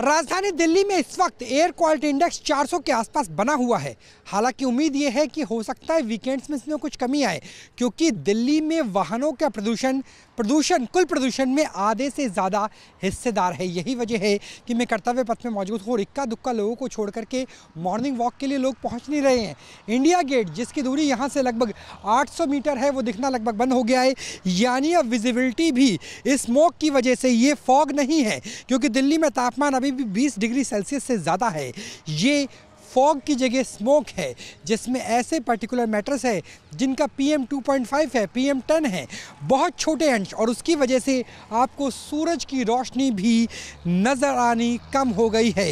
राजधानी दिल्ली में इस वक्त एयर क्वालिटी इंडेक्स 400 के आसपास बना हुआ है हालांकि उम्मीद ये है कि हो सकता है वीकेंड्स में इसमें कुछ कमी आए क्योंकि दिल्ली में वाहनों का प्रदूषण प्रदूषण कुल प्रदूषण में आधे से ज़्यादा हिस्सेदार है यही वजह है कि मैं कर्तव्य पथ में मौजूद हूँ इक्का दुक्का लोगों को छोड़ करके मॉर्निंग वॉक के लिए लोग पहुँच नहीं रहे हैं इंडिया गेट जिसकी दूरी यहाँ से लगभग आठ मीटर है वो दिखना लगभग बंद हो गया है यानी अब विजिबिलिटी भी स्मोक की वजह से ये फॉग नहीं है क्योंकि दिल्ली में तापमान अभी भी बीस डिग्री सेल्सियस से ज़्यादा है ये फॉग की जगह स्मोक है जिसमें ऐसे पर्टिकुलर मैटर्स है जिनका पीएम 2.5 है पीएम 10 है बहुत छोटे अंश और उसकी वजह से आपको सूरज की रोशनी भी नज़र आनी कम हो गई है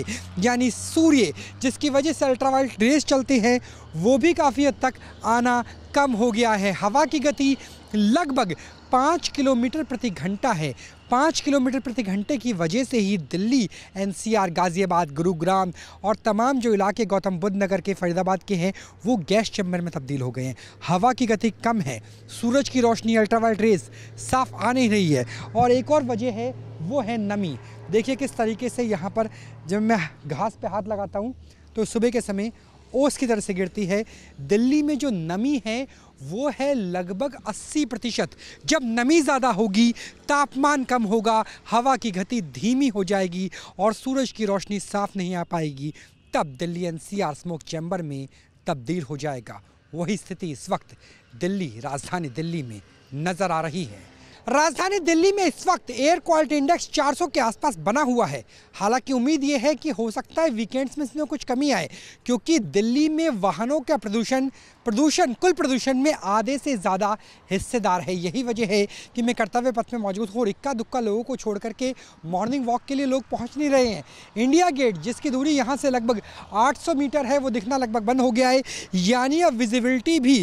यानी सूर्य जिसकी वजह से अल्ट्रावाइल्ट रेस चलती हैं वो भी काफ़ी हद तक आना कम हो गया है हवा की गति लगभग पाँच किलोमीटर प्रति घंटा है पाँच किलोमीटर प्रति घंटे की वजह से ही दिल्ली एनसीआर गाज़ियाबाद गुरुग्राम और तमाम जो इलाके गौतम बुद्ध नगर के फरीदाबाद के हैं वो गैस चैम्बर में तब्दील हो गए हैं हवा की गति कम है सूरज की रोशनी अल्ट्रावाइट रेस साफ आ नहीं रही है और एक और वजह है वो है नमी देखिए किस तरीके से यहाँ पर जब मैं घास पर हाथ लगाता हूँ तो सुबह के समय ओस की तरह से गिरती है दिल्ली में जो नमी है वो है लगभग 80 प्रतिशत जब नमी ज़्यादा होगी तापमान कम होगा हवा की गति धीमी हो जाएगी और सूरज की रोशनी साफ नहीं आ पाएगी तब दिल्ली एनसीआर स्मोक चैम्बर में तब्दील हो जाएगा वही स्थिति इस वक्त दिल्ली राजधानी दिल्ली में नज़र आ रही है राजधानी दिल्ली में इस वक्त एयर क्वालिटी इंडेक्स 400 के आसपास बना हुआ है हालांकि उम्मीद ये है कि हो सकता है वीकेंड्स में इसमें कुछ कमी आए क्योंकि दिल्ली में वाहनों का प्रदूषण प्रदूषण कुल प्रदूषण में आधे से ज़्यादा हिस्सेदार है यही वजह है कि मैं कर्तव्य पथ में मौजूद हूँ इक्का दुक्का लोगों को छोड़ करके मॉर्निंग वॉक के लिए लोग पहुँच नहीं रहे हैं इंडिया गेट जिसकी दूरी यहाँ से लगभग आठ मीटर है वो दिखना लगभग बंद हो गया है यानी अब विजिबिलिटी भी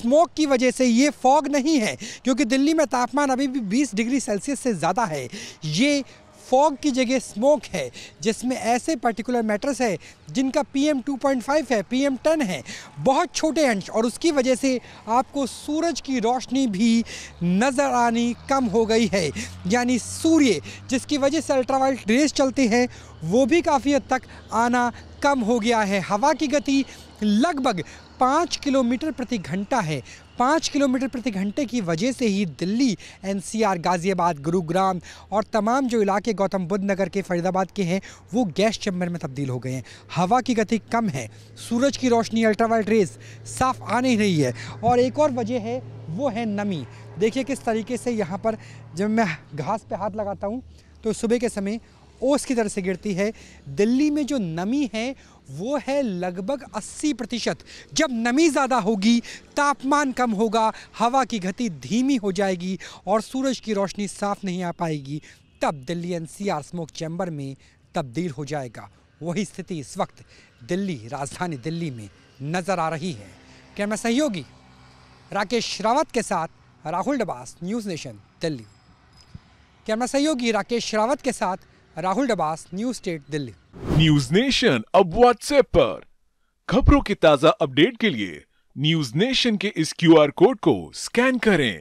स्मोक की वजह से ये फॉग नहीं है क्योंकि दिल्ली में तापमान अभी अभी भी 20 डिग्री सेल्सियस से ज़्यादा है ये फॉग की जगह स्मोक है जिसमें ऐसे पर्टिकुलर मैटर्स है जिनका पीएम 2.5 है पीएम 10 है बहुत छोटे अंश और उसकी वजह से आपको सूरज की रोशनी भी नज़र आनी कम हो गई है यानी सूर्य जिसकी वजह से अल्ट्रावाइल्ट रेस चलते हैं वो भी काफ़ी हद तक आना कम हो गया है हवा की गति लगभग पाँच किलोमीटर प्रति घंटा है पाँच किलोमीटर प्रति घंटे की वजह से ही दिल्ली एनसीआर गाज़ियाबाद गुरुग्राम और तमाम जो इलाके गौतम बुद्ध नगर के फरीदाबाद के हैं वो गैस चैम्बर में तब्दील हो गए हैं हवा की गति कम है सूरज की रोशनी अल्ट्रावाइट रेस साफ आ नहीं रही है और एक और वजह है वो है नमी देखिए किस तरीके से यहाँ पर जब मैं घास पे हाथ लगाता हूँ तो सुबह के समय ओस की तरह से गिरती है दिल्ली में जो नमी है वो है लगभग 80 प्रतिशत जब नमी ज़्यादा होगी तापमान कम होगा हवा की गति धीमी हो जाएगी और सूरज की रोशनी साफ नहीं आ पाएगी तब दिल्ली एनसीआर स्मोक चैम्बर में तब्दील हो जाएगा वही स्थिति इस वक्त दिल्ली राजधानी दिल्ली में नज़र आ रही है कैमरा सहयोगी राकेश रावत के साथ Rahul Dabas News Nation Delhi camera सहयोगी राकेश रावत के साथ Rahul Dabas News State Delhi News Nation अब व्हाट्सएप पर खबरों के ताजा अपडेट के लिए न्यूज नेशन के इस क्यूआर कोड को स्कैन करें